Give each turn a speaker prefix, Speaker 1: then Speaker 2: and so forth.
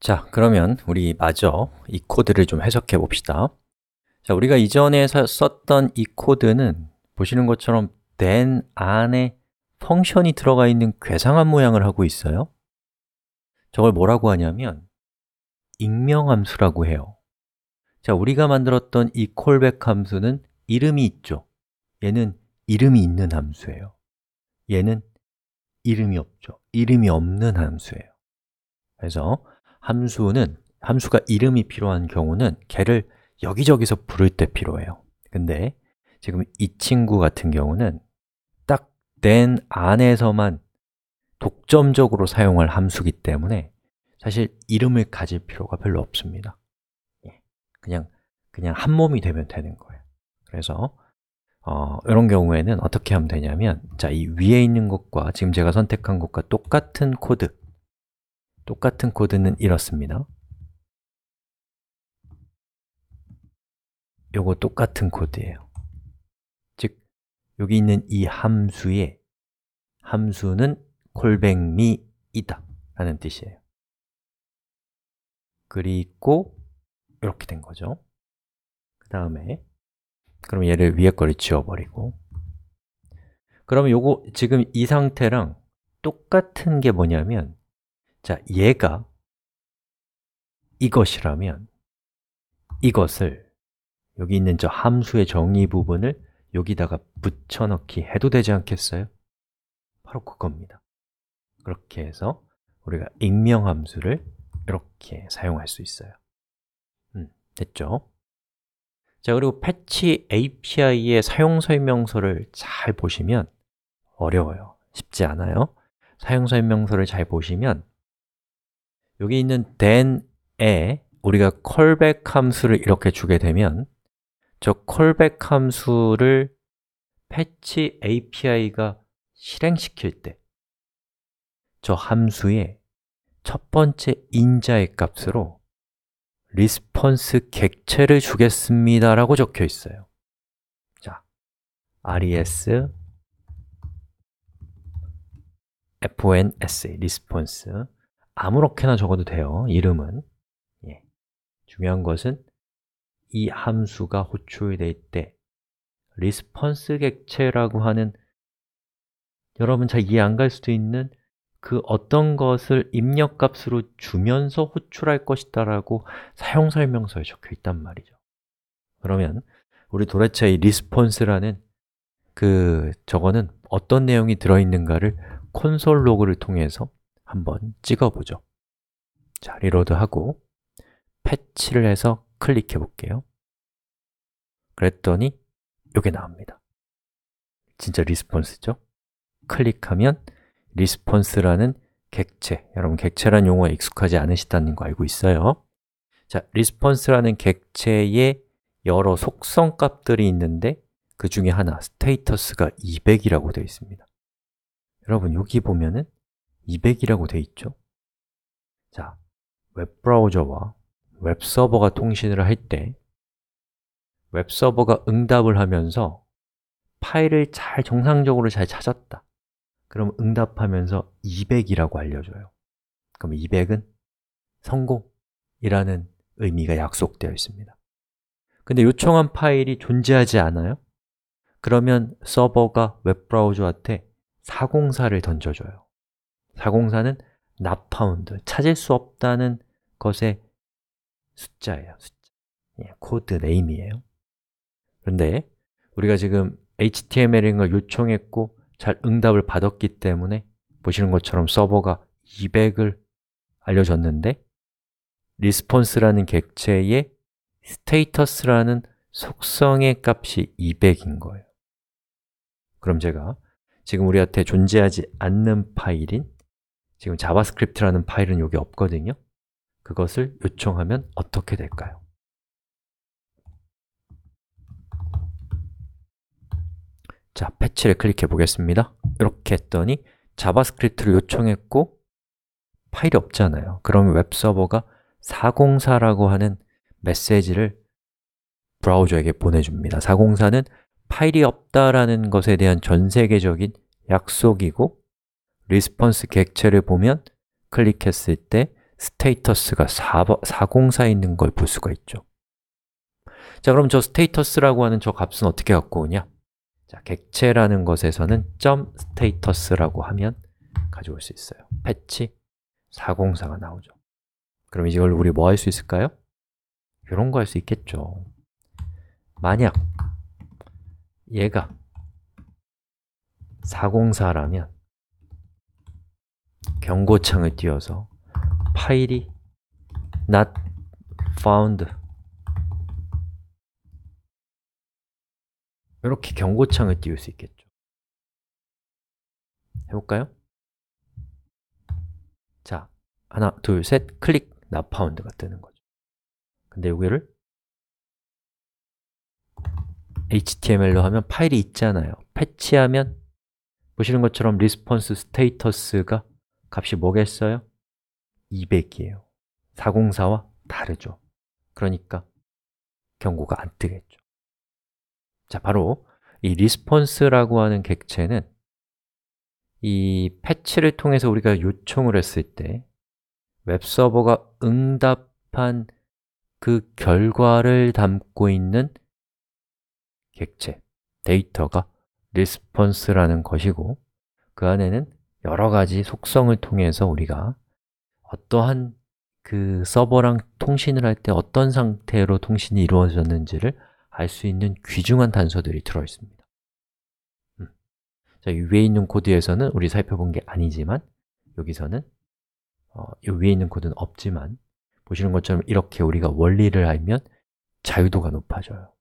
Speaker 1: 자, 그러면 우리 마저 이 코드를 좀 해석해 봅시다. 자, 우리가 이전에 썼던 이 코드는 보시는 것처럼 then 안에 펑션이 들어가 있는 괴상한 모양을 하고 있어요. 저걸 뭐라고 하냐면 익명함수라고 해요. 자, 우리가 만들었던 이 콜백 함수는 이름이 있죠. 얘는 이름이 있는 함수예요. 얘는 이름이 없죠. 이름이 없는 함수예요. 그래서 함수는 함수가 이름이 필요한 경우는 걔를 여기저기서 부를 때 필요해요 근데 지금 이 친구 같은 경우는 딱된 안에서만 독점적으로 사용할 함수기 때문에 사실 이름을 가질 필요가 별로 없습니다 예, 그냥 그냥 한 몸이 되면 되는 거예요 그래서 어, 이런 경우에는 어떻게 하면 되냐면 자, 이 위에 있는 것과 지금 제가 선택한 것과 똑같은 코드 똑같은 코드는 이렇습니다. 요거 똑같은 코드예요. 즉, 여기 있는 이 함수의 함수는 콜백미이다 라는 뜻이에요. 그리고 이렇게 된 거죠. 그 다음에 그럼 얘를 위에 거를 지워버리고 그러면 요거 지금 이 상태랑 똑같은 게 뭐냐면 자, 얘가 이것이라면 이것을 여기 있는 저 함수의 정의 부분을 여기다가 붙여넣기 해도 되지 않겠어요? 바로 그겁니다 그렇게 해서 우리가 익명 함수를 이렇게 사용할 수 있어요 음, 됐죠? 자, 그리고 패치 API의 사용 설명서를 잘 보시면 어려워요 쉽지 않아요 사용 설명서를 잘 보시면 여기 있는 then에 우리가 callback 함수를 이렇게 주게 되면 저 callback 함수를 패치 API가 실행시킬 때 저 함수의 첫 번째 인자의 값으로 response 객체를 주겠습니다 라고 적혀 있어요 자, res fns, response 아무렇게나 적어도 돼요, 이름은 예. 중요한 것은 이 함수가 호출될 때 리스폰스 객체라고 하는 여러분 잘 이해 안 갈 수도 있는 그 어떤 것을 입력값으로 주면서 호출할 것이다 라고 사용설명서에 적혀 있단 말이죠 그러면 우리 도대체 이 o n s e 라는그 저거는 어떤 내용이 들어있는가를 콘솔 로그를 통해서 한번 찍어보죠. 자, 리로드하고 패치를 해서 클릭해 볼게요. 그랬더니 이게 나옵니다. 진짜 리스폰스죠? 클릭하면 리스폰스라는 객체, 여러분 객체란 용어에 익숙하지 않으시다는 거 알고 있어요. 자, 리스폰스라는 객체에 여러 속성 값들이 있는데 그 중에 하나, 스테이터스가 200이라고 되어 있습니다. 여러분 여기 보면은 200이라고 돼 있죠? 자, 웹브라우저와 웹서버가 통신을 할 때 웹서버가 응답을 하면서 파일을 잘 정상적으로 잘 찾았다 그럼 응답하면서 200이라고 알려줘요 그럼 200은 성공이라는 의미가 약속되어 있습니다 근데 요청한 파일이 존재하지 않아요? 그러면 서버가 웹브라우저한테 404를 던져줘요 404는 나파운드 찾을 수 없다는 것의 숫자예요. 숫자. 예, 코드 네임이에요. 그런데 우리가 지금 HTML인 걸 요청했고 잘 응답을 받았기 때문에 보시는 것처럼 서버가 200을 알려줬는데 response라는 객체의 status라는 속성의 값이 200인 거예요. 그럼 제가 지금 우리한테 존재하지 않는 파일인 지금 자바스크립트라는 파일은 여기 없거든요 그것을 요청하면 어떻게 될까요? 자, 패치를 클릭해 보겠습니다 이렇게 했더니 자바스크립트를 요청했고 파일이 없잖아요 그러면 웹서버가 404라고 하는 메시지를 브라우저에게 보내줍니다 404는 파일이 없다라는 것에 대한 전 세계적인 약속이고 리스폰스 객체를 보면 클릭했을 때 스테이터스가 4, 0 4 있는 걸 볼 수가 있죠 자, 그럼 저 스테이터스라고 하는 저 값은 어떻게 갖고 오냐? 자, 객체라는 것에서는 점 스테이터스라고 하면 가져올 수 있어요 패치 404가 나오죠 그럼 이걸 우리 뭐 할 수 있을까요? 이런 거 할 수 있겠죠 만약 얘가 404라면 경고창을 띄워서 파일이 not found 이렇게 경고창을 띄울 수 있겠죠 해볼까요? 자, 하나, 둘, 셋, 클릭, not found가 뜨는 거죠 근데 여기를 HTML로 하면 파일이 있잖아요 패치하면 보시는 것처럼 response s t a t u s 가 값이 뭐겠어요? 200이에요. 404와 다르죠. 그러니까 경고가 안 뜨겠죠. 자, 바로 이 response라고 하는 객체는 이 패치를 통해서 우리가 요청을 했을 때 웹서버가 응답한 그 결과를 담고 있는 객체, 데이터가 response라는 것이고 그 안에는 여러 가지 속성을 통해서 우리가 어떠한 그 서버랑 통신을 할 때 어떤 상태로 통신이 이루어졌는지를 알 수 있는 귀중한 단서들이 들어있습니다 음. 자, 이 위에 있는 코드에서는 우리 살펴본 게 아니지만 여기서는 어, 이 위에 있는 코드는 없지만 보시는 것처럼 이렇게 우리가 원리를 알면 자유도가 높아져요